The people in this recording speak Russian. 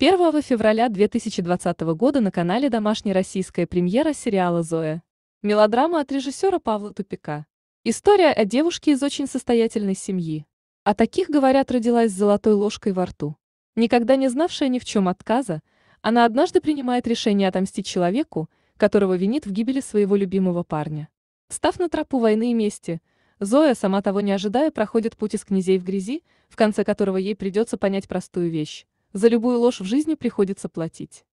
1 февраля 2020 года на канале «Домашняя российская премьера» сериала «Зоя». Мелодрама от режиссера Павла Тупика. История о девушке из очень состоятельной семьи. О таких, говорят, родилась с золотой ложкой во рту. Никогда не знавшая ни в чем отказа, она однажды принимает решение отомстить человеку, которого винит в гибели своего любимого парня. Став на тропу войны и мести, Зоя, сама того не ожидая, проходит путь из князей в грязи, в конце которого ей придется понять простую вещь. За любую ложь в жизни приходится платить.